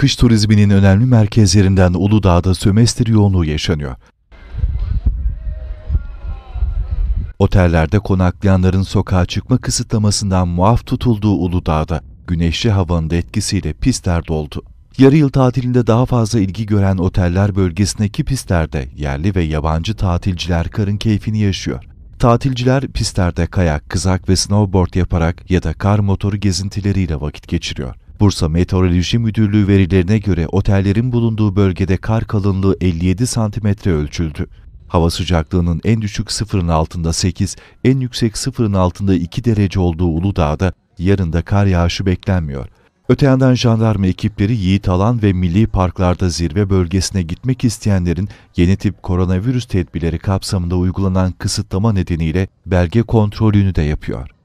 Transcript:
Kış turizminin önemli merkezlerinden Uludağ'da sömestr yoğunluğu yaşanıyor. Otellerde konaklayanların sokağa çıkma kısıtlamasından muaf tutulduğu Uludağ'da güneşli havanın da etkisiyle pistler doldu. Yarı yıl tatilinde daha fazla ilgi gören oteller bölgesindeki pistlerde yerli ve yabancı tatilciler karın keyfini yaşıyor. Tatilciler pistlerde kayak, kızak ve snowboard yaparak ya da kar motoru gezintileriyle vakit geçiriyor. Bursa Meteoroloji Müdürlüğü verilerine göre otellerin bulunduğu bölgede kar kalınlığı 57 santimetre ölçüldü. Hava sıcaklığının en düşük sıfırın altında 8, en yüksek sıfırın altında 2 derece olduğu Uludağ'da yarın da kar yağışı beklenmiyor. Öte yandan jandarma ekipleri Yiğit Alan ve milli parklarda zirve bölgesine gitmek isteyenlerin yeni tip koronavirüs tedbirleri kapsamında uygulanan kısıtlama nedeniyle belge kontrolünü de yapıyor.